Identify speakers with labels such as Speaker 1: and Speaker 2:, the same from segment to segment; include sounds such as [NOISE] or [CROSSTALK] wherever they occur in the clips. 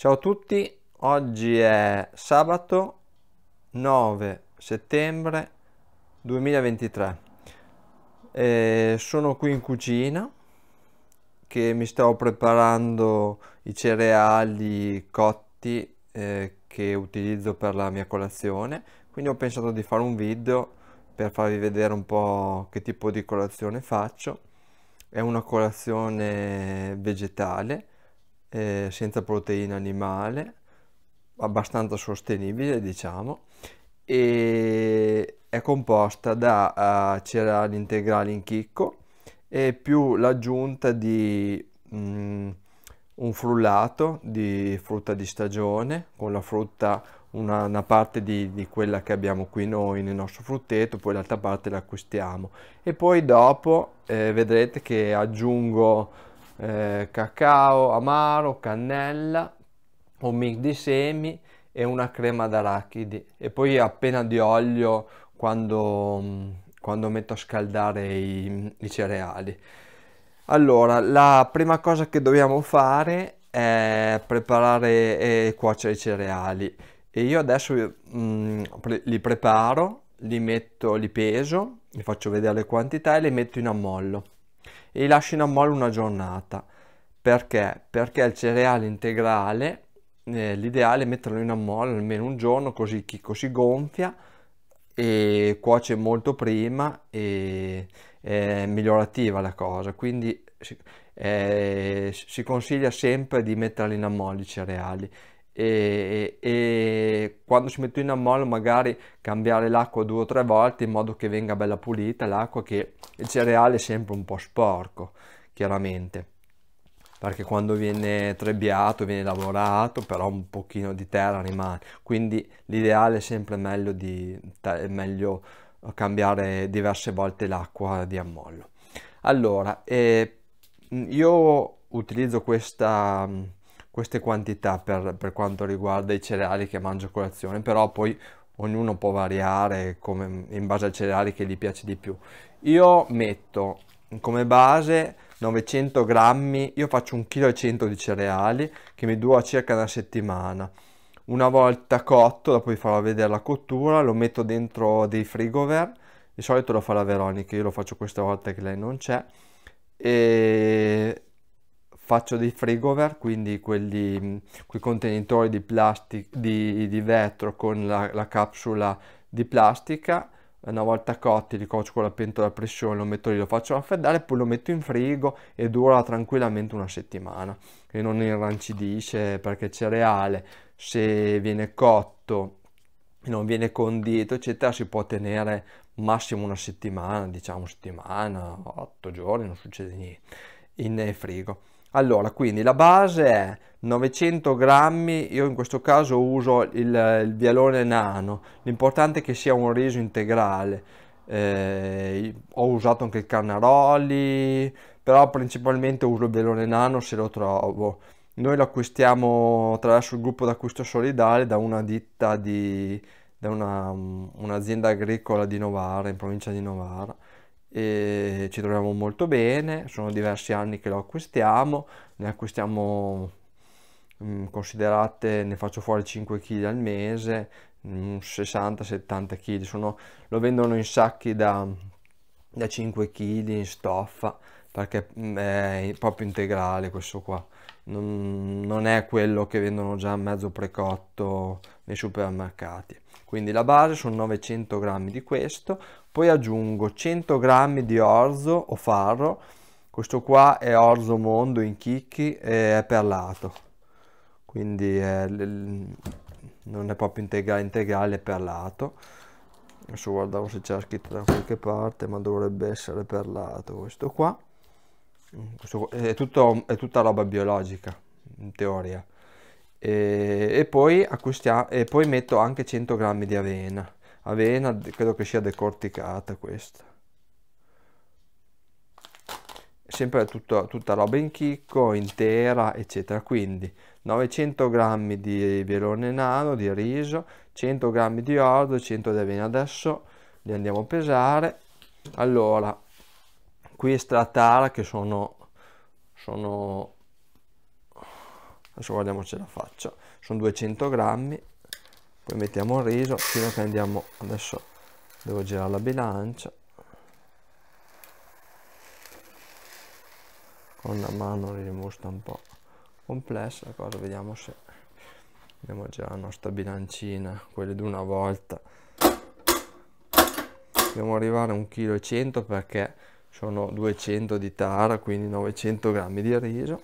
Speaker 1: Ciao a tutti, oggi è sabato 9 settembre 2023. E sono qui in cucina che mi stavo preparando i cereali cotti eh, che utilizzo per la mia colazione, quindi ho pensato di fare un video per farvi vedere un po' che tipo di colazione faccio. È una colazione vegetale eh, senza proteina animale, abbastanza sostenibile diciamo, e è composta da uh, cereali integrali in chicco e più l'aggiunta di um, un frullato di frutta di stagione con la frutta una, una parte di, di, quella che abbiamo qui noi nel nostro frutteto poi l'altra parte l'acquistiamo e poi dopo eh, vedrete che aggiungo eh, cacao amaro, cannella, un mix di semi e una crema d'arachidi e poi appena di olio quando, mm, quando metto a scaldare i, mm, i cereali. Allora, la prima cosa che dobbiamo fare è preparare e cuocere i cereali e io adesso mh, mm, li preparo, li metto, li peso, vi faccio vedere le quantità e li metto in ammollo e li lasci in ammollo una giornata. Perché? Perché il cereale integrale, eh, l'ideale è metterlo in ammollo almeno un giorno, così Chicco si gonfia e cuoce molto prima e è migliorativa la cosa. Quindi eh, si consiglia sempre di metterli in ammollo i cereali e, e, quando si mette in ammollo magari cambiare l'acqua due o tre volte in modo che venga bella pulita l'acqua che il cereale è sempre un po' sporco chiaramente perché quando viene trebbiato viene lavorato però un pochino di terra rimane quindi l'ideale è sempre meglio, di, è meglio cambiare diverse volte l'acqua di ammollo allora eh, io utilizzo questa queste quantità per, per quanto riguarda i cereali che mangio a colazione, però poi ognuno può variare come, in base ai cereali che gli piace di più. Io metto come base 900 grammi, io faccio 1,1 kg di cereali che mi dura circa una settimana. Una volta cotto, dopo vi farò vedere la cottura, lo metto dentro dei frigover, di solito lo fa la Veronica, io lo faccio questa volta che lei non c'è, e faccio dei frigover, quindi quelli, mm, quei contenitori di, plastic, di, di vetro con la, la, capsula di plastica, una volta cotti li cuocio con la pentola a pressione, lo metto lì, lo faccio raffreddare, poi lo metto in frigo e dura tranquillamente una settimana e non irrancidisce perché il cereale se viene cotto non viene condito eccetera si può tenere massimo una settimana diciamo settimana otto giorni non succede niente in frigo allora, quindi la base è 900 grammi, io in questo caso uso il, il vialone nano, l'importante è che sia un riso integrale. Eh, ho usato anche il carnaroli, però principalmente uso il vialone nano se lo trovo. Noi lo acquistiamo attraverso il gruppo d'acquisto solidale da una ditta di, da mm, un'azienda un agricola di Novara, in provincia di Novara e ci troviamo molto bene, sono diversi anni che lo acquistiamo, ne acquistiamo mm, considerate, ne faccio fuori 5 kg al mese, 60-70 mm, kg, sono, lo vendono in sacchi da, da 5 kg in stoffa perché mm, è proprio integrale questo qua, non, non è quello che vendono già mezzo precotto nei supermercati quindi la base sono 900 grammi di questo poi aggiungo 100 grammi di orzo o farro questo qua è orzo mondo in chicchi e è perlato quindi è, non è proprio integrale integrale è perlato adesso guardavo se c'era scritto da qualche parte ma dovrebbe essere perlato questo qua questo è, tutto, è tutta roba biologica in teoria e, e, poi acquistia, e poi metto anche 100 g di avena avena credo che sia decorticata questa sempre tutta, tutta roba in chicco intera eccetera quindi 900 g di velone nano di riso 100 g di orzo 100 di avena adesso li andiamo a pesare allora qui stratara che sono sono adesso guardiamo guardiamoci la faccio sono 200 grammi poi mettiamo il riso fino a che andiamo adesso devo girare la bilancia con la mano rimusta un po' complessa la cosa vediamo se andiamo a girare la nostra bilancina quelle di una volta dobbiamo arrivare a 1,1 kg perché sono 200 di tara quindi 900 grammi di riso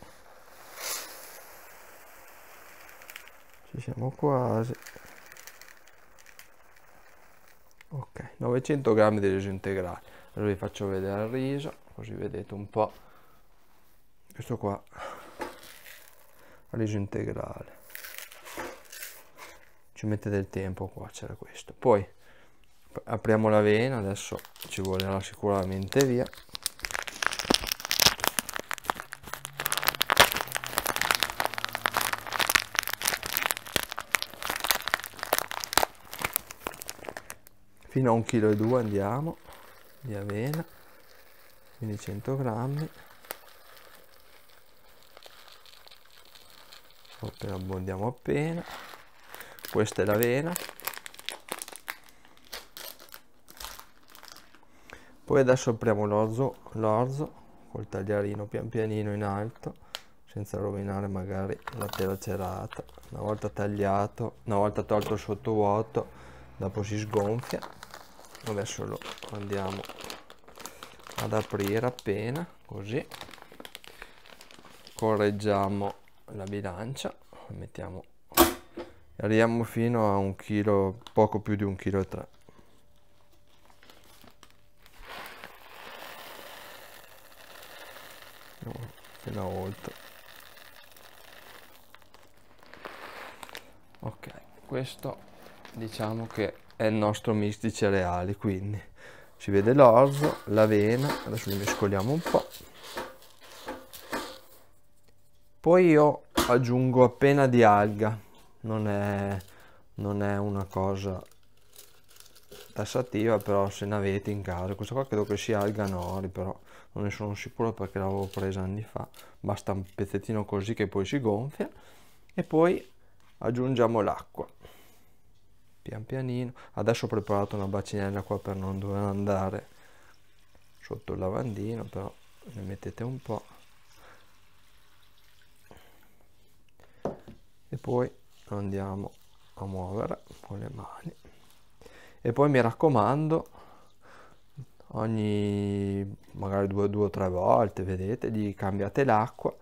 Speaker 1: ci siamo quasi ok 900 grammi di riso integrale allora vi faccio vedere il riso così vedete un po' questo qua riso integrale ci mette del tempo qua c'era questo poi apriamo la vena adesso ci vorrà sicuramente via fino a 1,2 kg andiamo di avena quindi 100 grammi abbondiamo appena questa è l'avena poi adesso apriamo l'orzo l'orzo col tagliarino pian pianino in alto senza rovinare magari la tela cerata una volta tagliato una volta tolto il sottovuoto dopo si sgonfia adesso lo andiamo ad aprire appena così correggiamo la bilancia mettiamo arriviamo fino a un chilo poco più di un chilo e tre fino oltre ok questo diciamo che è il nostro mix di cereali, quindi si vede l'orzo, l'avena, adesso li mescoliamo un po'. Poi io aggiungo appena di alga, non è, non è una cosa tassativa, però se ne avete in casa, questa qua credo che sia alga nori, però non ne sono sicuro perché l'avevo presa anni fa, basta un pezzettino così che poi si gonfia e poi aggiungiamo l'acqua pian pianino adesso ho preparato una bacinella qua per non dover andare sotto il lavandino però ne mettete un po' e poi andiamo a muovere con le mani e poi mi raccomando ogni magari due, due o tre volte vedete gli cambiate l'acqua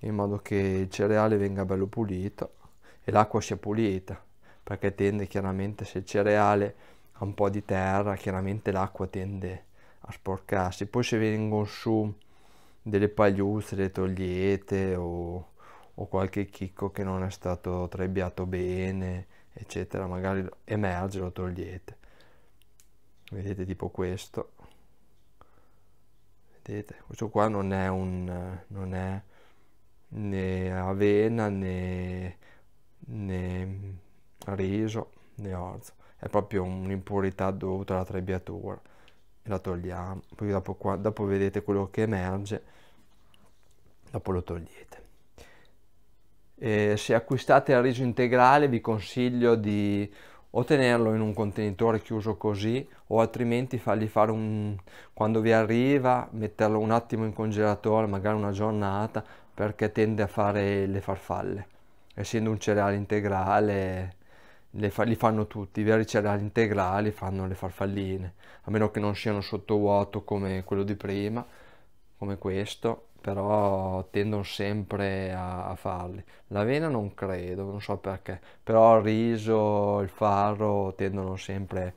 Speaker 1: in modo che il cereale venga bello pulito e l'acqua sia pulita perché tende chiaramente se il cereale ha un po' di terra, chiaramente l'acqua tende a sporcarsi. Poi se vengono su delle pagliuzze, le togliete o, o qualche chicco che non è stato trebbiato bene, eccetera, magari emerge, lo togliete. Vedete tipo questo. Vedete? Questo qua non è un non è né avena né, né riso né orzo è proprio un'impurità dovuta alla trebbiatura la togliamo poi dopo, qua, dopo vedete quello che emerge dopo lo togliete e se acquistate il riso integrale vi consiglio di o tenerlo in un contenitore chiuso così o altrimenti fargli fare un quando vi arriva metterlo un attimo in congelatore magari una giornata perché tende a fare le farfalle essendo un cereale integrale fa, li fanno tutti, i veri cereali integrali fanno le farfalline, a meno che non siano sotto vuoto come quello di prima, come questo, però tendono sempre a, a farli. L'avena non credo, non so perché, però il riso, il farro tendono sempre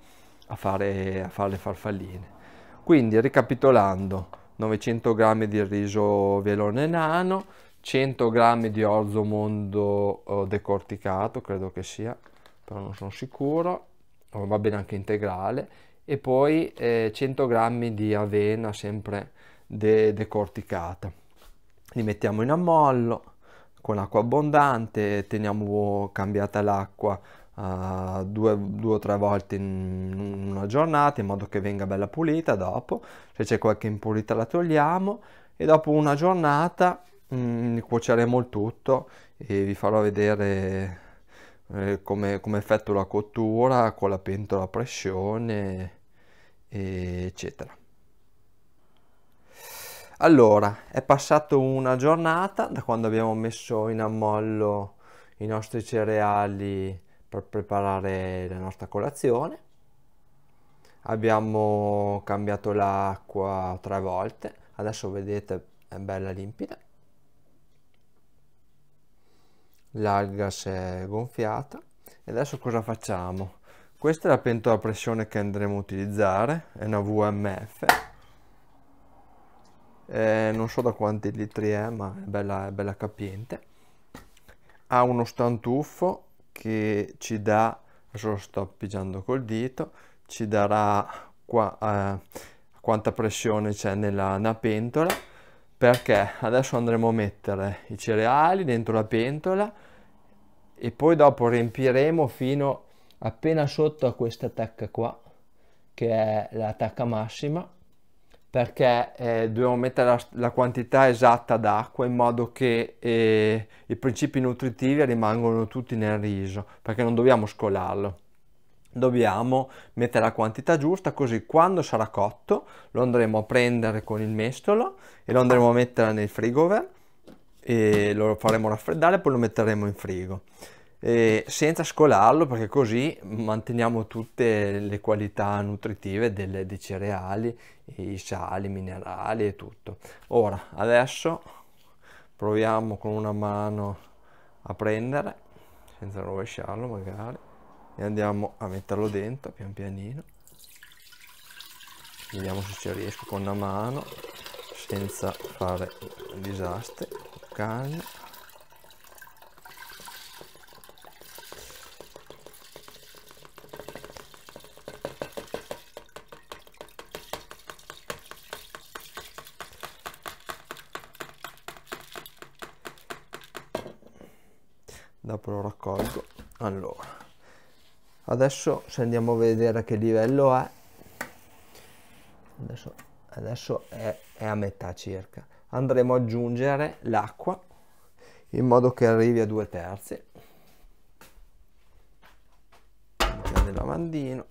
Speaker 1: a fare, a fare le farfalline. Quindi ricapitolando, 900 g di riso velone nano, 100 g di orzo mondo eh, decorticato, credo che sia, però non sono sicuro oh, va bene anche integrale e poi eh, 100 grammi di avena sempre de decorticata li mettiamo in ammollo con acqua abbondante teniamo cambiata l'acqua Uh, due, due, o tre volte in una giornata in modo che venga bella pulita dopo se c'è qualche impurità la togliamo e dopo una giornata mh, mm, cuoceremo il tutto e vi farò vedere eh, come, come effetto la cottura con la pentola a pressione eccetera allora è passata una giornata da quando abbiamo messo in ammollo i nostri cereali per preparare la nostra colazione abbiamo cambiato l'acqua tre volte adesso vedete è bella limpida l'alga si è gonfiata e adesso cosa facciamo? Questa è la pentola a pressione che andremo a utilizzare, è una WMF, eh, non so da quanti litri è ma è bella, è bella capiente, ha uno stantuffo che ci dà, adesso lo sto pigiando col dito, ci darà qua, eh, quanta pressione c'è nella, nella pentola perché adesso andremo a mettere i cereali dentro la pentola e poi dopo riempiremo fino appena sotto a questa tacca qua che è la tacca massima perché eh, dobbiamo mettere la, la, quantità esatta d'acqua in modo che eh, i principi nutritivi rimangano tutti nel riso perché non dobbiamo scolarlo dobbiamo mettere la quantità giusta così quando sarà cotto lo andremo a prendere con il mestolo e lo andremo a mettere nel frigover e lo faremo raffreddare poi lo metteremo in frigo e senza scolarlo perché così manteniamo tutte le qualità nutritive delle, dei cereali i sali, i minerali e tutto ora adesso proviamo con una mano a prendere senza rovesciarlo magari e andiamo a metterlo dentro pian pianino vediamo se ci riesco con una mano senza fare disastri calma dopo lo raccolgo adesso se andiamo a vedere che livello è adesso, adesso è, è a metà circa andremo ad aggiungere l'acqua in modo che arrivi a due terzi il lavandino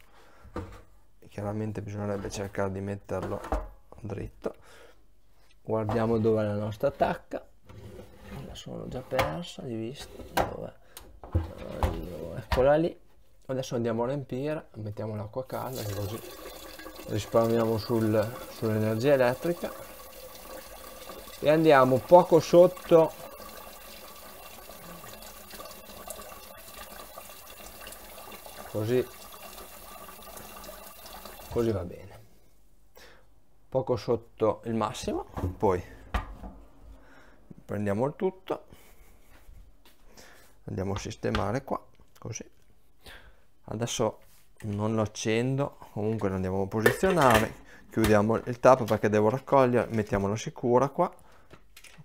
Speaker 1: chiaramente bisognerebbe cercare di metterlo dritto guardiamo dove è la nostra tacca la sono già persa di vista dove allora, eccola lì adesso andiamo a riempire mettiamo l'acqua calda così risparmiamo sul, sull'energia elettrica e andiamo poco sotto così così va bene poco sotto il massimo poi prendiamo il tutto andiamo a sistemare qua così adesso non lo accendo comunque lo andiamo a posizionare chiudiamo il tab perché devo raccogliere mettiamolo sicura qua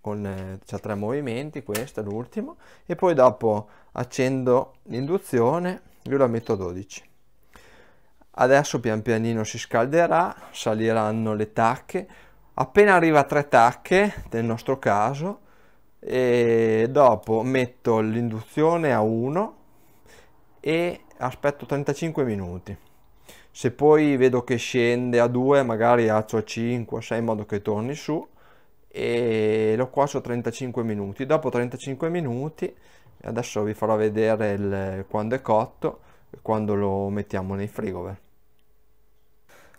Speaker 1: con eh, c'è tre movimenti questo è l'ultimo e poi dopo accendo l'induzione io la metto a 12 adesso pian pianino si scalderà saliranno le tacche appena arriva a tre tacche nel nostro caso e dopo metto l'induzione a 1 e aspetto 35 minuti. Se poi vedo che scende a 2, magari alzo a 5, a 6 in modo che torni su e lo cuocio 35 minuti. Dopo 35 minuti, adesso vi farò vedere il, quando è cotto e quando lo mettiamo nei frigover.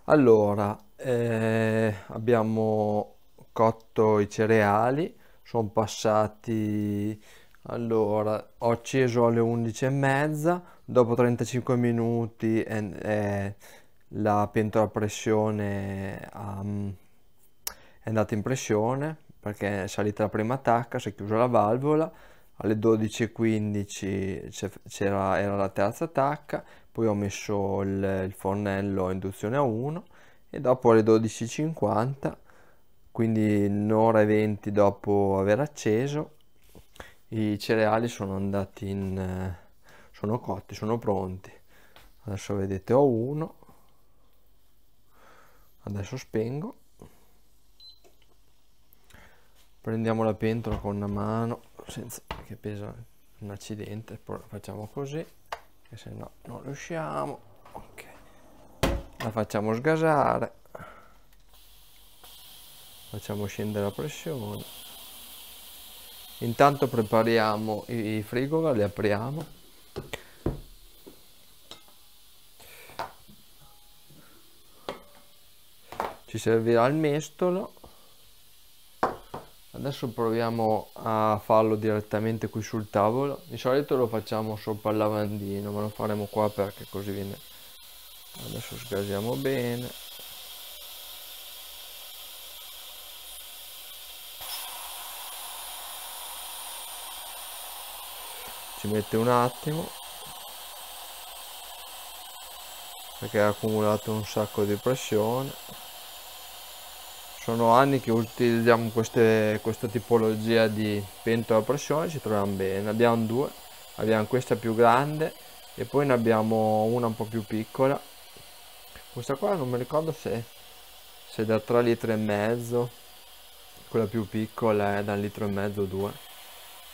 Speaker 1: Allora, eh, abbiamo cotto i cereali, sono passati allora, ho acceso alle 11 e mezza, dopo 35 minuti è, è, la pentola a pressione um, è andata in pressione perché è salita la prima tacca, si è chiusa la valvola, alle 12.15 era la terza tacca, poi ho messo il, il fornello a induzione a 1 e dopo alle 12.50, quindi un'ora e 20 dopo aver acceso, i cereali sono andati in eh, sono cotti sono pronti adesso vedete ho uno adesso spengo prendiamo la pentola con una mano senza che pesa un accidente facciamo così che se no non riusciamo ok la facciamo sgasare facciamo scendere la pressione intanto prepariamo i frigola li apriamo ci servirà il mestolo adesso proviamo a farlo direttamente qui sul tavolo di solito lo facciamo sopra il lavandino ma lo faremo qua perché così viene adesso sgasiamo bene ci mette un attimo perché ha accumulato un sacco di pressione sono anni che utilizziamo queste, questa tipologia di pentola a pressione ci troviamo bene abbiamo due abbiamo questa più grande e poi ne abbiamo una un po' più piccola questa qua non mi ricordo se, se è da 3 litri e mezzo quella più piccola è da un litro e mezzo o due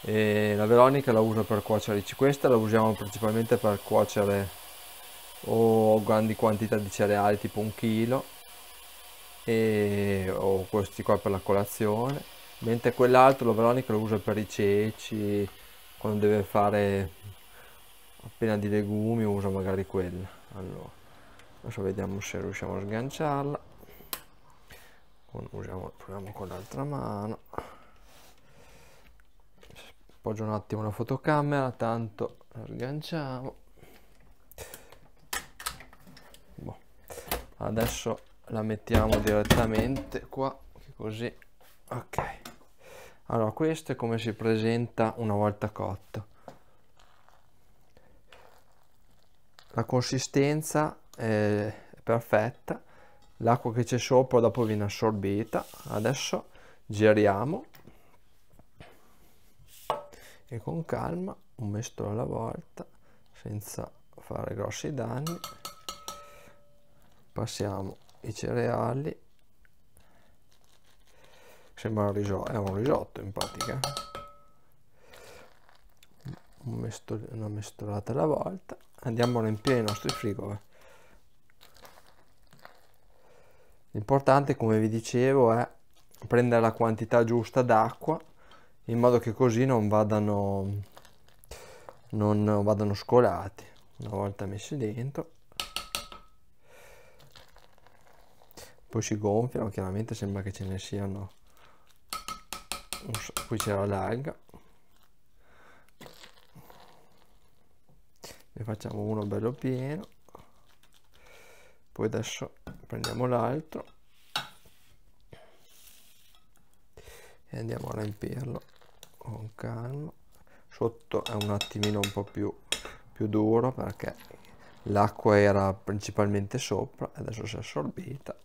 Speaker 1: e la veronica la uso per cuocere questa la usiamo principalmente per cuocere o grandi quantità di cereali tipo un chilo e, o questi qua per la colazione mentre quell'altro la veronica lo uso per i ceci quando deve fare appena di legumi uso magari quella allora adesso vediamo se riusciamo a sganciarla usiamo, proviamo con l'altra mano appoggio un attimo la fotocamera tanto agganciamo boh. adesso la mettiamo direttamente qua così ok allora questo è come si presenta una volta cotto la consistenza è perfetta l'acqua che c'è sopra dopo viene assorbita adesso giriamo e con calma un mestolo alla volta senza fare grossi danni passiamo i cereali sembra un risotto è un risotto in pratica un mestol una mestolata alla volta andiamo a riempire i nostri frigo l'importante come vi dicevo è prendere la quantità giusta d'acqua in modo che così non vadano, non vadano scolati. Una volta messi dentro, poi si gonfiano, chiaramente sembra che ce ne siano, so, qui la l'alga. Ne facciamo uno bello pieno, poi adesso prendiamo l'altro. e andiamo a riempirlo con calma sotto è un attimino un po' più, più duro perché l'acqua era principalmente sopra adesso si è assorbita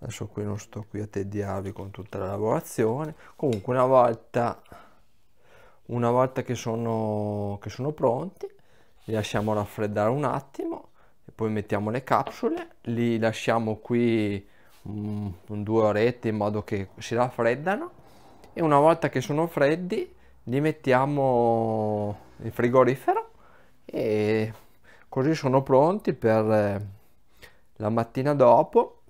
Speaker 1: adesso qui non sto qui a tediarvi con tutta la lavorazione comunque una volta una volta che sono, che sono pronti li lasciamo raffreddare un attimo poi mettiamo le capsule, li lasciamo qui un, mm, un due orette in modo che si raffreddano e una volta che sono freddi li mettiamo in frigorifero e così sono pronti per eh, la mattina dopo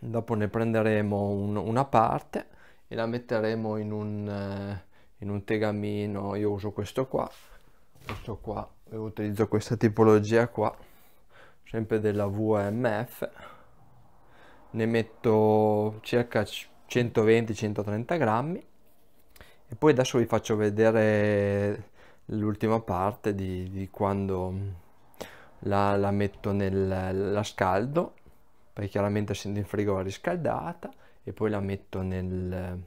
Speaker 1: dopo ne prenderemo un, una parte e la metteremo in un, eh, in un tegamino io uso questo qua questo qua e utilizzo questa tipologia qua sempre della VMF ne metto circa 120-130 grammi e poi adesso vi faccio vedere l'ultima parte di, di quando la, la metto nel scaldo perché chiaramente essendo in frigo è riscaldata e poi la metto nel,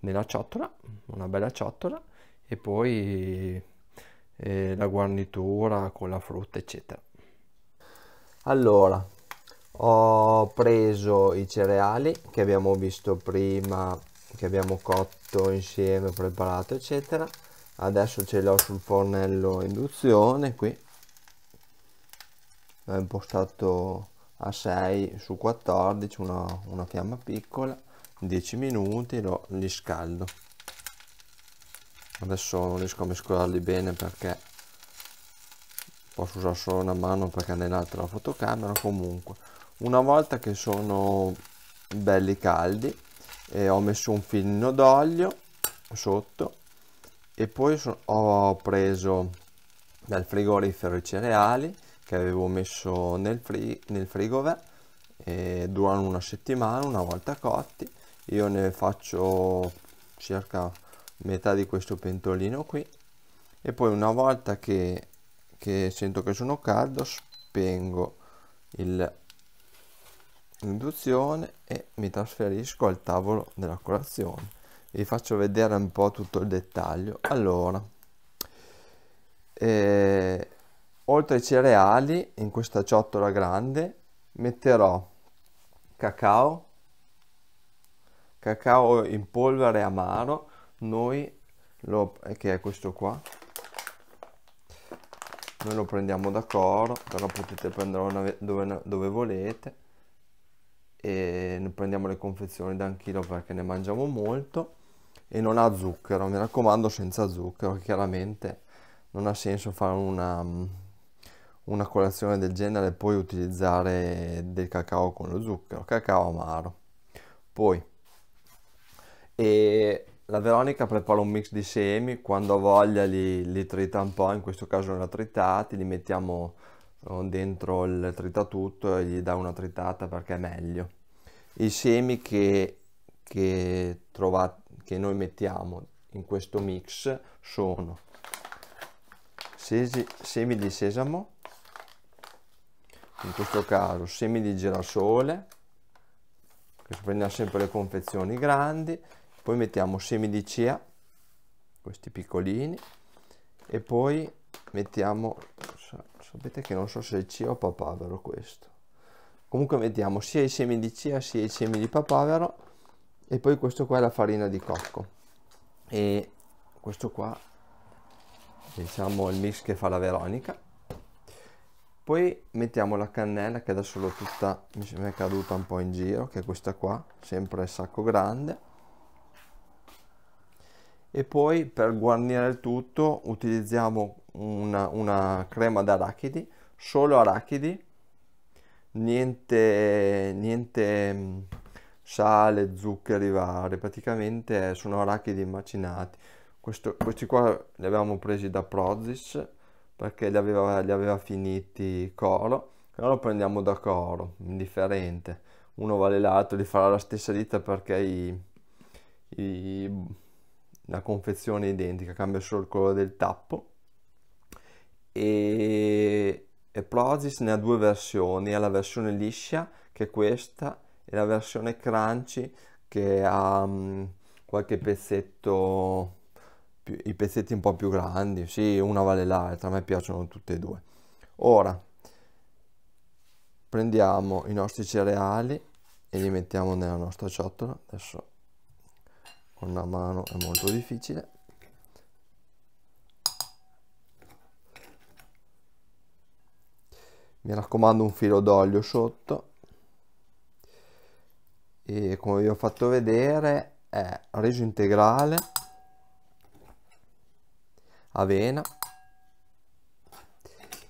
Speaker 1: nella ciotola una bella ciotola e poi eh, la guarnitura con la frutta eccetera allora ho preso i cereali che abbiamo visto prima che abbiamo cotto insieme preparato eccetera adesso ce l'ho sul fornello induzione qui l'ho impostato a 6 su 14 una, una fiamma piccola 10 minuti lo, li scaldo adesso non riesco a mescolarli bene perché posso usare solo una mano perché nell'altra la fotocamera comunque una volta che sono belli caldi eh, ho messo un filino d'olio sotto e poi ho preso dal frigorifero i cereali che avevo messo nel, fri nel frigover e durano una settimana una volta cotti io ne faccio circa metà di questo pentolino qui e poi una volta che che sento che sono caldo spengo l'induzione e mi trasferisco al tavolo della colazione vi faccio vedere un po' tutto il dettaglio allora eh, oltre ai cereali in questa ciotola grande metterò cacao cacao in polvere amaro noi lo, che è questo qua noi lo prendiamo da coro però potete prenderlo dove, dove volete e prendiamo le confezioni da un chilo perché ne mangiamo molto e non ha zucchero mi raccomando senza zucchero chiaramente non ha senso fare una, una colazione del genere e poi utilizzare del cacao con lo zucchero cacao amaro poi e la Veronica prepara un mix di semi, quando ha voglia li, li, trita un po', in questo caso non ha tritati, li mettiamo oh, dentro il tritatutto e gli dà una tritata perché è meglio. I semi che, che, trovate, che noi mettiamo in questo mix sono sesi, semi di sesamo, in questo caso semi di girasole, che si prendiamo sempre le confezioni grandi, poi mettiamo semi di chia questi piccolini e poi mettiamo sapete che non so se è chia o papavero questo comunque mettiamo sia i semi di chia sia i semi di papavero e poi questo qua è la farina di cocco e questo qua diciamo il mix che fa la Veronica poi mettiamo la cannella che adesso l'ho tutta mi è caduta un po' in giro che è questa qua sempre sacco grande e poi per guarnire il tutto utilizziamo una, una crema d'arachidi, solo arachidi, niente, niente mm, sale, zuccheri vari, praticamente sono arachidi macinati. Questo, questi qua li avevamo presi da Prozis perché li aveva, li aveva finiti Coro, allora lo prendiamo da Coro, indifferente. Uno vale l'altro, li farà la stessa ditta perché i, i la confezione è identica, cambia solo il colore del tappo. E, e Prozis ne ha due versioni, ha la versione liscia che è questa e la versione crunchy che ha um, qualche pezzetto, più, i pezzetti un po' più grandi, sì una vale l'altra, a me piacciono tutte e due. Ora prendiamo i nostri cereali e li mettiamo nella nostra ciotola, adesso con la mano è molto difficile mi raccomando un filo d'olio sotto e come vi ho fatto vedere è reso integrale avena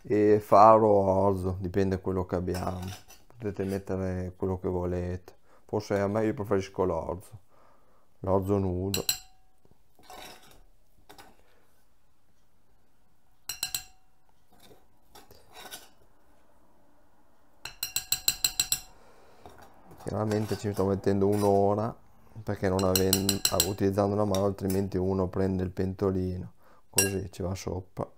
Speaker 1: e faro orzo dipende quello che abbiamo potete mettere quello che volete forse a me io preferisco l'orzo l'orzo nudo chiaramente ci sto mettendo un'ora perché non avendo, utilizzando una mano altrimenti uno prende il pentolino così ci va sopra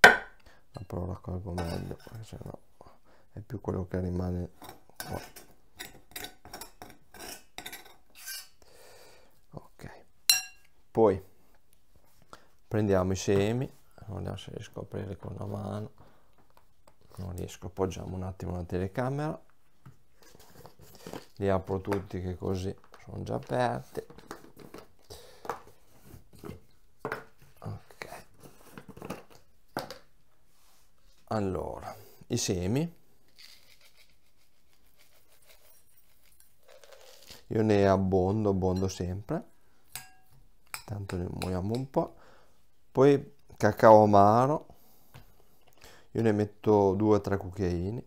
Speaker 1: la però raccolgo meglio se no è più quello che rimane qua poi prendiamo i semi vediamo se riesco a aprire con la mano non riesco appoggiamo un attimo la telecamera li apro tutti che così sono già aperti ok allora i semi io ne abbondo abbondo sempre tanto ne muoviamo un po' poi cacao amaro io ne metto 2 o 3 cucchiaini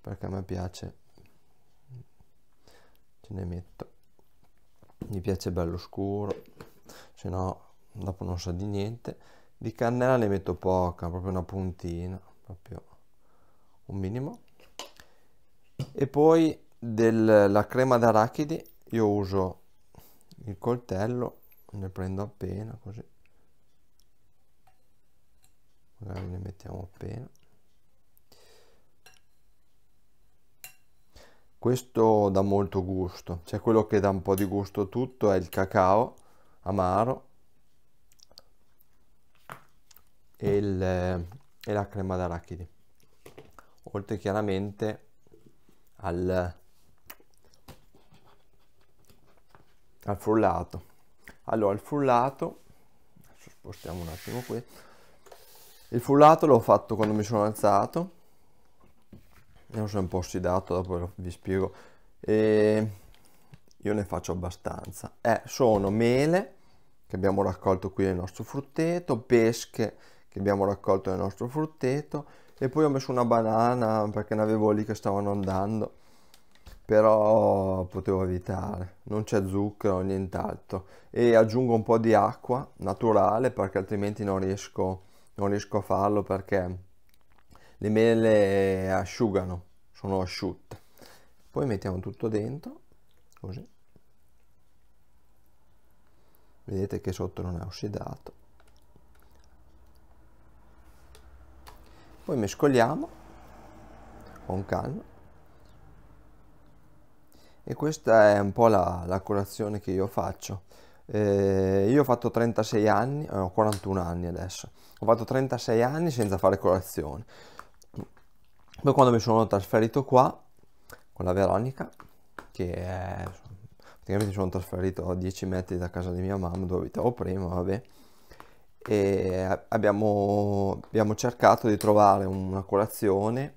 Speaker 1: perché a me piace ce ne metto mi piace bello scuro se no dopo non sa so di niente di cannella ne metto poca proprio una puntina proprio un minimo e poi della crema d'arachidi io uso il coltello ne prendo appena così magari ne mettiamo appena questo dà molto gusto cioè quello che dà un po' di gusto tutto è il cacao amaro e, il, e la crema d'arachidi oltre chiaramente al al frullato allora il frullato adesso spostiamo un attimo qui il frullato l'ho fatto quando mi sono alzato non sono un po' ossidato dopo vi spiego e io ne faccio abbastanza eh, sono mele che abbiamo raccolto qui nel nostro frutteto pesche che abbiamo raccolto nel nostro frutteto e poi ho messo una banana perché ne avevo lì che stavano andando però potevo evitare, non c'è zucchero, nient'altro e aggiungo un po' di acqua naturale perché altrimenti non riesco, non riesco a farlo perché le mele asciugano, sono asciutte. Poi mettiamo tutto dentro, così. Vedete che sotto non è ossidato. Poi mescoliamo con calma e questa è un po' la, la colazione che io faccio. Eh, io ho fatto 36 anni, eh, ho eh, 41 anni adesso, ho fatto 36 anni senza fare colazione. Poi quando mi sono trasferito qua con la Veronica, che è, praticamente sono trasferito a 10 metri da casa di mia mamma dove abitavo prima, vabbè, e abbiamo, abbiamo cercato di trovare una colazione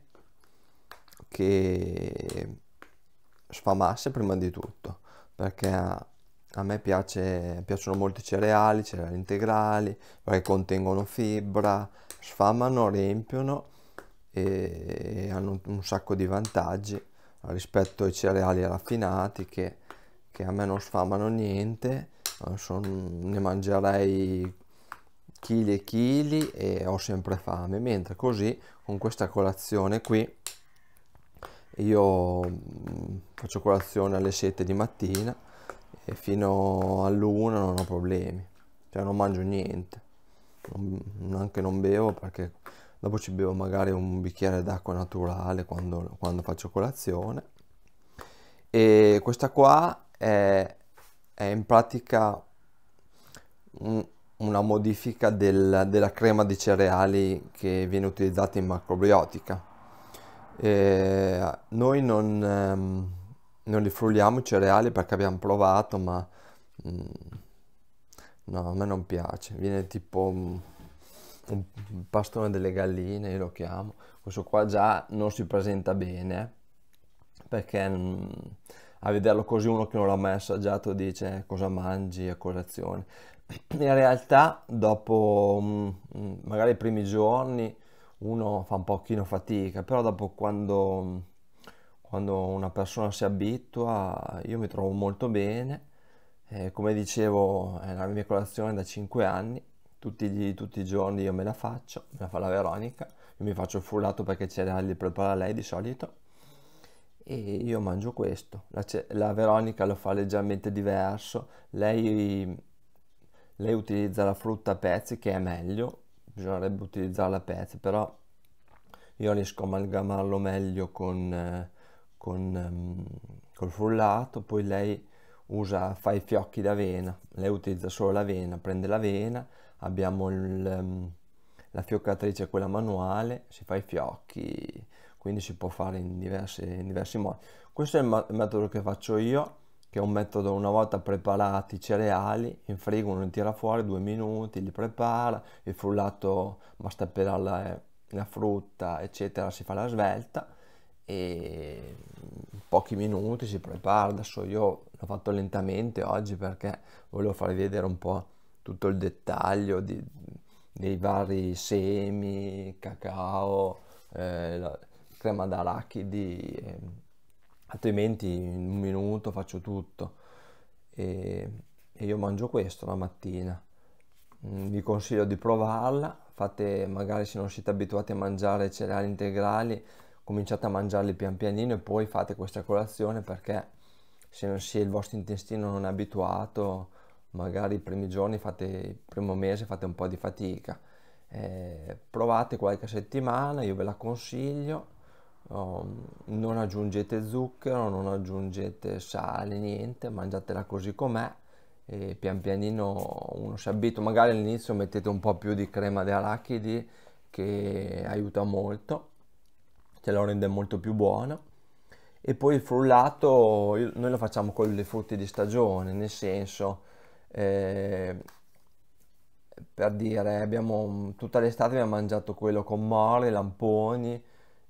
Speaker 1: che sfamasse prima di tutto, perché a, a me piace, piacciono molto i cereali, i cereali integrali, perché contengono fibra, sfamano, riempiono e, e hanno un sacco di vantaggi rispetto ai cereali raffinati che, che a me non sfamano niente, sono, ne mangerei chili e chili e ho sempre fame, mentre così con questa colazione qui io mm, faccio colazione alle 7 di mattina e fino all'1 non ho problemi, cioè non mangio niente, non, anche non bevo perché dopo ci bevo magari un bicchiere d'acqua naturale quando, quando faccio colazione. E questa qua è, è in pratica un, una modifica del, della crema di cereali che viene utilizzata in macrobiotica e eh, noi non, ehm, non li frulliamo i cereali perché abbiamo provato, ma mh, mm, no, a me non piace. Viene tipo un, un pastone delle galline, io lo chiamo. Questo qua già non si presenta bene perché mh, mm, a vederlo così uno che non l'ha mai assaggiato dice eh, cosa mangi a colazione. [CLEARS THROAT] In realtà dopo mh, mm, magari i primi giorni uno fa un pochino fatica, però dopo quando, quando una persona si abitua io mi trovo molto bene. Eh, come dicevo, è la mia colazione da 5 anni, tutti, gli, tutti, i giorni io me la faccio, me la fa la Veronica, io mi faccio il frullato perché i cereali li prepara lei di solito e io mangio questo. La, la Veronica lo fa leggermente diverso, lei, lei utilizza la frutta a pezzi che è meglio, bisognerebbe utilizzare la pezza, però io riesco a amalgamarlo meglio con, eh, con, ehm, col frullato, poi lei usa, fa i fiocchi d'avena, lei utilizza solo l'avena, prende l'avena, abbiamo il, ehm, la fioccatrice quella manuale, si fa i fiocchi, quindi si può fare in diversi, in diversi modi. Questo è il metodo che faccio io, che è un metodo una volta preparati i cereali, in frigo uno li tira fuori due minuti, li prepara, il frullato basta pelare la, eh, la frutta, eccetera, si fa la svelta e in pochi minuti si prepara. Adesso io l'ho fatto lentamente oggi perché volevo farvi vedere un po' tutto il dettaglio di, dei vari semi, cacao, eh, crema d'arachidi. Eh, altrimenti in un minuto faccio tutto e, e io mangio questo la mattina mm, vi consiglio di provarla fate magari se non siete abituati a mangiare cereali integrali cominciate a mangiarli pian pianino e poi fate questa colazione perché se, non, se il vostro intestino non è abituato magari i primi giorni fate il primo mese fate un po' di fatica eh, provate qualche settimana io ve la consiglio Um, non aggiungete zucchero, non aggiungete sale, niente, mangiatela così com'è e pian pianino uno si abitua, magari all'inizio mettete un po' più di crema di arachidi che aiuta molto, che lo rende molto più buono e poi il frullato noi lo facciamo con le frutte di stagione, nel senso eh, per dire abbiamo tutta l'estate abbiamo mangiato quello con mori, lamponi,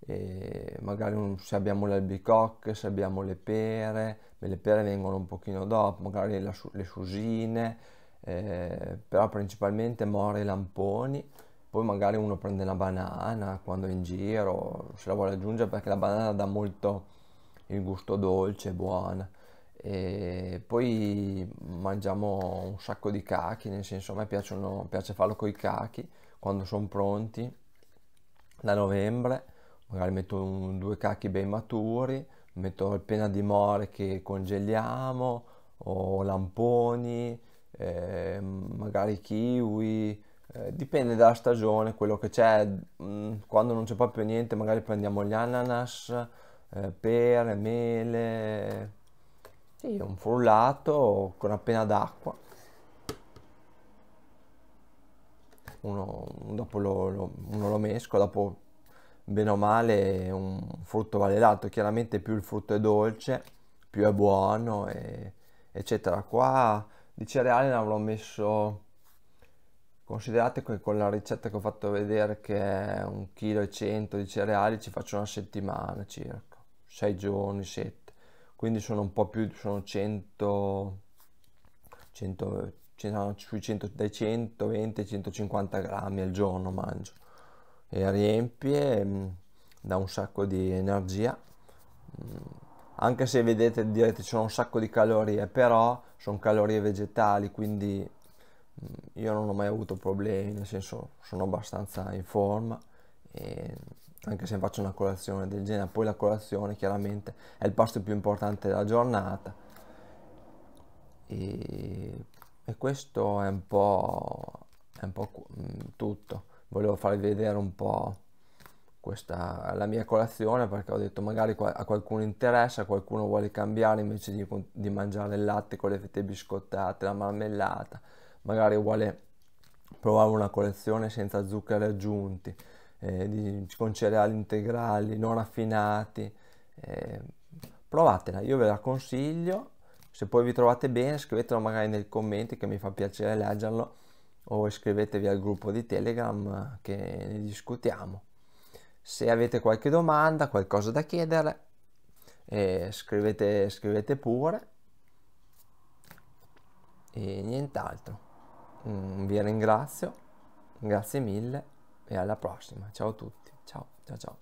Speaker 1: e magari un, se abbiamo le albicocche, se abbiamo le pere, le pere vengono un pochino dopo, magari la, le susine, eh, però principalmente more e lamponi, poi magari uno prende la banana quando è in giro, se la vuole aggiungere perché la banana dà molto il gusto dolce, buona. E poi mangiamo un sacco di cachi, nel senso a me piacciono, piace farlo con i cachi quando sono pronti da novembre magari metto un, due cacchi ben maturi, metto il pena di more che congeliamo o lamponi, eh, magari kiwi, eh, dipende dalla stagione, quello che c'è, mm, quando non c'è proprio niente magari prendiamo gli ananas, eh, pere, mele, sì, un frullato con appena d'acqua. Uno, dopo lo, lo, uno lo mesco, dopo bene o male un frutto vale l'altro, chiaramente più il frutto è dolce, più è buono, e, eccetera. Qua di cereali ne avrò messo, considerate che con la ricetta che ho fatto vedere che è un chilo e cento di cereali ci faccio una settimana circa, 6 giorni, 7. Quindi sono un po' più, sono 100, 100 sui 100, dai 120 150 grammi al giorno mangio e riempie, mm, dà un sacco di energia, mm, anche se vedete direte sono un sacco di calorie, però sono calorie vegetali, quindi mm, io non ho mai avuto problemi, nel senso sono abbastanza in forma. E, anche se faccio una colazione del genere, poi la colazione chiaramente è il pasto più importante della giornata e, e questo è un po', è un po tutto volevo farvi vedere un po' questa la mia colazione perché ho detto magari a qualcuno interessa, qualcuno vuole cambiare invece di, di mangiare il latte con le fette biscottate, la marmellata, magari vuole provare una colazione senza zuccheri aggiunti, eh, di, con cereali integrali, non raffinati. Eh, provatela, io ve la consiglio. Se poi vi trovate bene, scrivetelo magari nei commenti che mi fa piacere leggerlo o iscrivetevi al gruppo di Telegram che ne discutiamo. Se avete qualche domanda, qualcosa da chiedere, eh, scrivete, scrivete pure e nient'altro. Mm, vi ringrazio, grazie mille e alla prossima. Ciao a tutti, ciao ciao ciao.